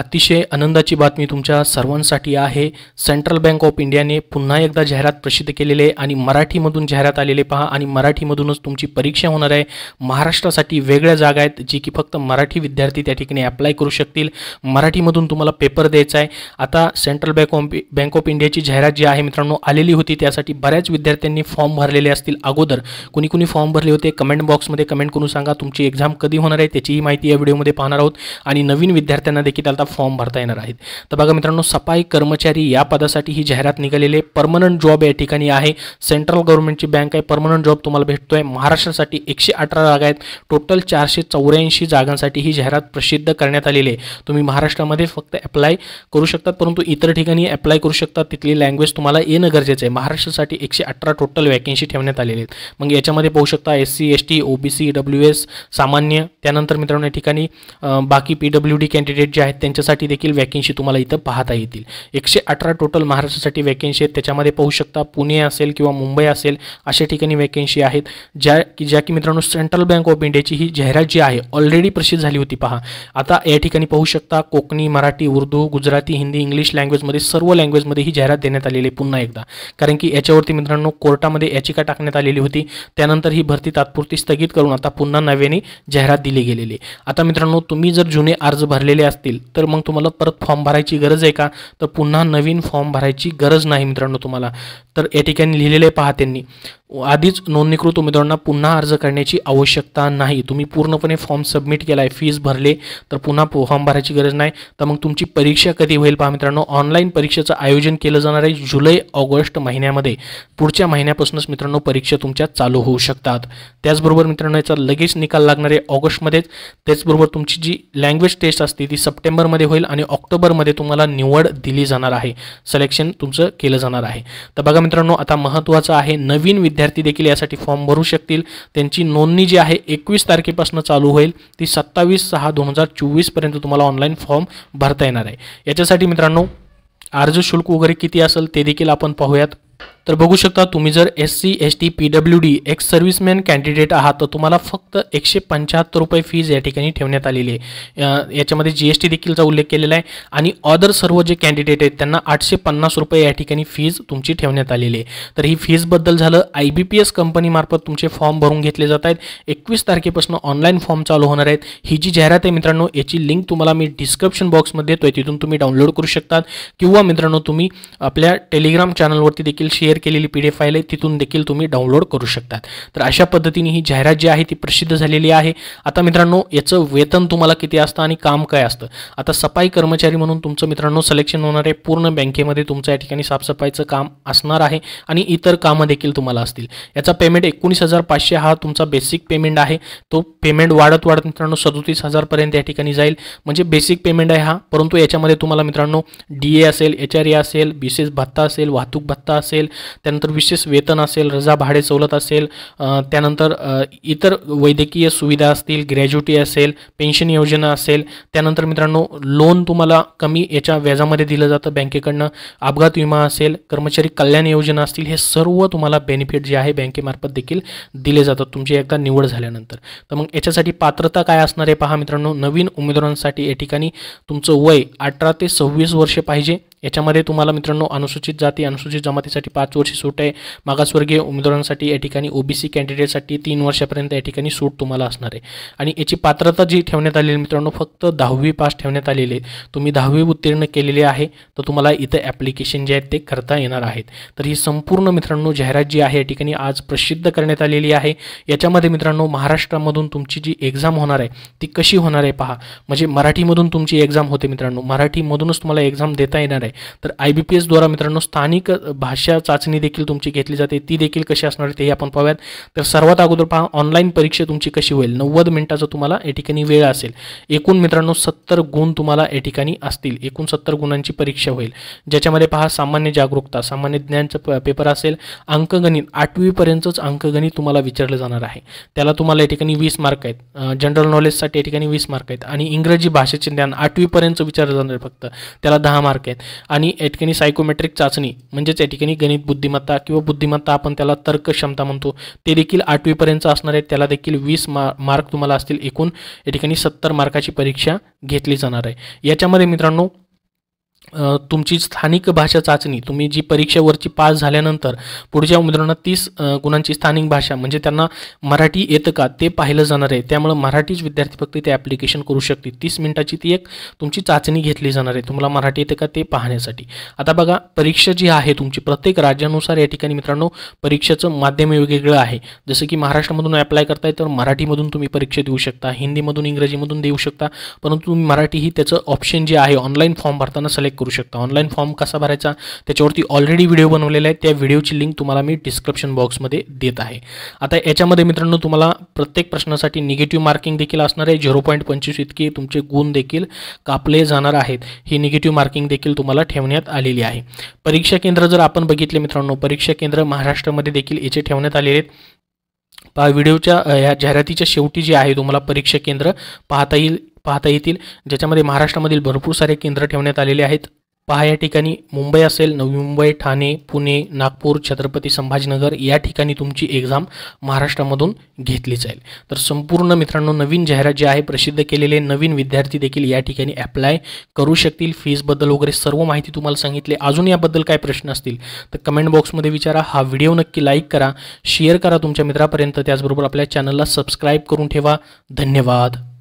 अतिशय आनंदाची बातमी तुमच्या सर्वांसाठी आहे सेंट्रल बँक ऑफ इंडियाने पुन्हा एकदा जाहिरात प्रसिद्ध केलेले आहे आणि मराठीमधून जाहिरात आलेले पहा आणि मराठीमधूनच तुमची परीक्षा होणार आहे महाराष्ट्रासाठी वेगळ्या जागा आहेत जी की फक्त मराठी विद्यार्थी त्या ठिकाणी अप्लाय करू शकतील मराठीमधून तुम्हाला पेपर द्यायचा आहे आता central bank of bank of इंडियाची जाहिरात जी आहे मित्रांनो आलेली होती त्यासाठी बऱ्याच विद्यार्थ्यांनी फॉर्म भरलेले असतील अगोदर कुणी कुणी फॉर्म भरले होते कमेंट बॉक्समध्ये कमेंट करून सांगा तुमची एक्झाम कधी होणार आहे त्याचीही माहिती या व्हिडिओमध्ये पाहणार आहोत आणि नवीन विद्यार्थ्यांना देखील आता आता फॉर्म भरता येणार आहेत तर बघा मित्रांनो सफाई कर्मचारी या पदासाठी ही जाहिरात निघालेली आहे परमनंट जॉब या ठिकाणी आहे सेंट्रल गव्हर्नमेंटची बँक आहे परमनंट जॉब तुम्हाला भेटतोय महाराष्ट्रासाठी एकशे अठरा जागा आहेत टोटल चारशे चौऱ्याऐंशी जागांसाठी ही जाहिरात प्रसिद्ध करण्यात आलेली आहे तुम्ही महाराष्ट्रामध्ये फक्त अप्लाय करू शकतात परंतु इतर ठिकाणी अप्लाय करू शकतात तिथली लँग्वेज तुम्हाला येणं गरजेचं आहे महाराष्ट्रासाठी एकशे अठरा टोटल वॅकन्सी ठेवण्यात आलेली आहेत मग याच्यामध्ये पाहू शकता S C S T OBC W S सामान्य त्यानंतर मित्रांनो या ठिकाणी बाकी पी डब्ल्यू डी कॅन्डिडेट जे आहेत यांच्यासाठी देखील वॅकेन्सी तुम्हाला इथं पाहता येतील एकशे अठरा टोटल महाराष्ट्रासाठी वॅकन्सी आहेत त्याच्यामध्ये पाहू शकता पुणे असेल किंवा मुंबई असेल अशा ठिकाणी वॅकन्सी आहेत ज्या की ज्या की मित्रांनो सेंट्रल बँक ऑफ इंडियाची ही जाहिरात जी आहे ऑलरेडी प्रसिद्ध झाली होती पहा आता या ठिकाणी पाहू शकता कोकणी मराठी उर्दू गुजराती हिंदी इंग्लिश लँग्वेजमध्ये सर्व लँग्वेजमध्ये ही जाहिरात देण्यात आलेली आहे पुन्हा एकदा कारण की याच्यावरती मित्रांनो कोर्टामध्ये याचिका टाकण्यात आलेली होती त्यानंतर ही भरती तात्पुरती स्थगित करून आता पुन्हा नव्याने जाहिरात दिली गेलेली आता मित्रांनो तुम्ही जर जुने अर्ज भरलेले असतील तर तर मग तुम्हाला परत फॉर्म भरायची गरज आहे का तर पुन्हा नवीन फॉर्म भरायची गरज नाही मित्रांनो तुम्हाला तर या ठिकाणी लिहिलेले पहा त्यांनी आधीच नोंदणीकृत उमेदवारांना पुन्हा अर्ज करण्याची आवश्यकता नाही तुम्ही पूर्णपणे फॉर्म सबमिट केला आहे फीज भरले तर पुन्हा फॉर्म भरायची गरज नाही तर मग तुमची परीक्षा कधी होईल पहा मित्रांनो ऑनलाईन परीक्षेचं आयोजन केलं जाणार आहे जुलै ऑगस्ट महिन्यामध्ये पुढच्या महिन्यापासूनच मित्रांनो परीक्षा तुमच्या चालू होऊ शकतात त्याचबरोबर मित्रांनो याचा लगेच निकाल लागणार आहे ऑगस्टमध्येच त्याचबरोबर तुमची जी लँग्वेज टेस्ट असते ती सप्टेंबरमध्ये होईल आणि ऑक्टोबरमध्ये तुम्हाला निवड दिली जाणार आहे सिलेक्शन तुमचं केलं जाणार आहे तर बघा मित्रांनो आता महत्त्वाचं आहे नवीन विद्यार्थी देखील यासाठी फॉर्म भरू शकतील त्यांची नोंदणी जी आहे एकवीस तारखेपासून चालू होईल ती सत्तावीस सहा दोन हजार चोवीसपर्यंत तुम्हाला ऑनलाईन फॉर्म भरता येणार आहे याच्यासाठी मित्रांनो अर्ज शुल्क वगैरे किती असेल ते देखील आपण पाहूयात तर बघू शकता तुम्ही जर S C S T P W D ex serviceman candidate आहात तर तुम्हाला फक्त एकशे पंच्याहत्तर रुपये फीज या ठिकाणी ठेवण्यात आलेली आहे याच्यामध्ये जी एस टी देखीलचा उल्लेख केलेला आहे आणि अदर सर्व जे कॅन्डिडेट आहेत त्यांना आठशे पन्नास रुपये या ठिकाणी फीज तुमची ठेवण्यात आलेली आहे तर ही फीजबद्दल झालं आय बी पी एस कंपनीमार्फत तुमचे फॉर्म भरून घेतले जात आहेत एकवीस तारखेपासून ऑनलाईन फॉर्म चालू होणार आहेत ही जी जाहिरात आहे मित्रांनो याची लिंक तुम्हाला मी डिस्क्रिप्शन बॉक्समध्ये देतो आहे तिथून तुम्ही डाउनलोड करू शकतात किंवा मित्रांनो तुम्ही आपल्या टेलिग्राम चॅनलवरती देखील शेअर केलेली पी डी एफ फाईल आहे तिथून देखील तुम्ही डाउनलोड करू शकता तर अशा पद्धतीने ही जाहिरात जी आहे ती प्रसिद्ध झालेली आहे आता मित्रांनो याचं वेतन तुम्हाला किती असतं आणि काम काय असतं आता सफाई कर्मचारी म्हणून तुमचं मित्रांनो सिलेक्शन होणार आहे पूर्ण बँकेमध्ये तुमचं या ठिकाणी साफसफाईचं काम असणार आहे आणि इतर कामं देखील तुम्हाला असतील याचा पेमेंट एकोणीस हजार पाचशे हा तुमचा बेसिक पेमेंट आहे तो पेमेंट वाढत वाढत मित्रांनो सदोतीस हजारपर्यंत या ठिकाणी जाईल म्हणजे बेसिक पेमेंट आहे हा परंतु याच्यामध्ये तुम्हाला मित्रांनो डी ए असेल एच आर ए असेल एस भत्ता असेल वाहतूक भत्ता असेल त्यानंतर विशेष वेतन असेल रजा भाडे सवलत असेल त्यानंतर इतर वैद्यकीय सुविधा असतील ग्रॅज्युटी असेल पेन्शन योजना असेल त्यानंतर मित्रांनो लोन तुम्हाला कमी याच्या व्याजामध्ये दिलं जातं बँकेकडनं अपघात विमा असेल कर्मचारी कल्याण योजना असतील हे सर्व तुम्हाला बेनिफिट जे आहे बँकेमार्फत देखील दिले जातात तुमची एकदा निवड झाल्यानंतर तर मग याच्यासाठी पात्रता काय असणार आहे पहा मित्रांनो नवीन उमेदवारांसाठी या ठिकाणी तुमचं वय अठरा ते सव्वीस वर्षे पाहिजे याच्यामध्ये तुम्हाला मित्रांनो अनुसूचित जाती अनुसूचित जमातीसाठी पाच वर्ष सूट आहे मागासवर्गीय उमेदवारांसाठी या ठिकाणी ओबीसी कॅन्डिडेटसाठी तीन वर्षापर्यंत या ठिकाणी सूट तुम्हाला असणार आहे आणि याची पात्रता जी ठेवण्यात आलेली मित्रांनो फक्त दहावी पास ठेवण्यात आलेली आहे तुम्ही दहावी उत्तीर्ण केलेली आहे तर तुम्हाला इथं ॲप्लिकेशन जे आहेत ते करता येणार आहेत तर ही संपूर्ण मित्रांनो जाहिरात जी आहे या ठिकाणी आज प्रसिद्ध करण्यात आलेली आहे याच्यामध्ये मित्रांनो महाराष्ट्रामधून तुमची जी एक्झाम होणार आहे ती कशी होणार आहे पहा म्हणजे मराठीमधून तुमची एक्झाम होते मित्रांनो मराठीमधूनच तुम्हाला एक्झाम देता येणार आहे तर आय बी पी एसद्वारा मित्रांनो स्थानिक भाषा चाचणी देखील तुमची घेतली जाते ती देखील कशी असणार तेही आपण पाहूयात तर सर्वात अगोदर पहा ऑनलाईन परीक्षा तुमची कशी होईल नव्वद मिनिटाचा तुम्हाला या ठिकाणी वेळ असेल एकूण मित्रांनो सत्तर गुण तुम्हाला या ठिकाणी असतील एकूण सत्तर गुणांची परीक्षा होईल ज्याच्यामध्ये पहा सामान्य जागरूकता सामान्य ज्ञानचं पेपर असेल अंकगणित आठवीपर्यंतच अंकगणित तुम्हाला विचारलं जाणार आहे त्याला तुम्हाला या ठिकाणी वीस मार्क आहेत जनरल नॉलेजसाठी या ठिकाणी वीस मार्क आहेत आणि इंग्रजी भाषेचे ज्ञान आठवीपर्यंत विचारलं जाणार फक्त त्याला दहा मार्क आहेत आणि या ठिकाणी सायकोमेट्रिक चाचणी म्हणजेच या ठिकाणी गणित बुद्धिमत्ता किंवा बुद्धिमत्ता आपण त्याला तर्क क्षमता म्हणतो ते देखील आठवीपर्यंत असणार आहे त्याला देखील वीस मा मार्क तुम्हाला असतील एकूण या ठिकाणी सत्तर मार्काची परीक्षा घेतली जाणार आहे याच्यामध्ये मित्रांनो तुमची स्थानिक भाषा चाचणी तुम्ही जी परीक्षेवरची पास झाल्यानंतर पुढच्या उमेदवारांना तीस गुणांची स्थानिक भाषा म्हणजे त्यांना मराठी येतं का ते पाहिलं जाणार आहे त्यामुळे मराठीच विद्यार्थी फक्त ते ॲप्लिकेशन करू शकतील तीस मिनिटाची ती एक तुमची चाचणी घेतली जाणार आहे तुम्हाला मराठी येतं का ते पाहण्यासाठी आता बघा परीक्षा जी आहे तुमची प्रत्येक राज्यानुसार या ठिकाणी मित्रांनो परीक्षेचं माध्यम वेगवेगळं आहे जसं की महाराष्ट्रामधून अप्लाय करताय तर मराठीमधून तुम्ही परीक्षा देऊ शकता हिंदीमधून इंग्रजीमधून देऊ शकता परंतु तुम्ही मराठी ही त्याचं ऑप्शन जे आहे ऑनलाईन फॉर्म भरताना सिलेक्ट करू शकता ऑनलाईन फॉर्म कसा भरायचा त्याच्यावरती ऑलरेडी व्हिडिओ बनवलेला आहे त्या व्हिडिओची लिंक तुम्हाला मी डिस्क्रिप्शन बॉक्समध्ये देत आहे आता याच्यामध्ये मित्रांनो तुम्हाला प्रत्येक प्रश्नासाठी निगेटिव्ह मार्किंग देखील असणार आहे झिरो पॉईंट पंचवीस इतके तुमचे गुण देखील कापले जाणार आहेत ही निगेटिव्ह मार्किंग देखील तुम्हाला ठेवण्यात आलेली आहे परीक्षा केंद्र जर आपण बघितले मित्रांनो परीक्षा केंद्र महाराष्ट्रामध्ये देखील याचे ठेवण्यात आलेले आहेत पहा व्हिडिओच्या ह्या जाहिरातीच्या शेवटी जे आहे तुम्हाला परीक्षा केंद्र पाहता येईल पाहता येतील ज्याच्यामध्ये महाराष्ट्रामधील भरपूर सारे केंद्र ठेवण्यात आलेले आहेत पहा या ठिकाणी मुंबई असेल नवी मुंबई ठाणे पुणे नागपूर छत्रपती संभाजीनगर या ठिकाणी तुमची एक्झाम महाराष्ट्रामधून घेतली जाईल तर संपूर्ण मित्रांनो नवीन जाहिरात जे आहे प्रसिद्ध केलेले नवीन विद्यार्थी देखील या ठिकाणी अप्लाय करू शकतील फीजबद्दल वगैरे सर्व माहिती तुम्हाला सांगितली अजून याबद्दल काय प्रश्न असतील तर कमेंट बॉक्समध्ये विचारा हा व्हिडिओ नक्की लाईक करा शेअर करा तुमच्या मित्रापर्यंत त्याचबरोबर आपल्या चॅनलला सबस्क्राईब करून ठेवा धन्यवाद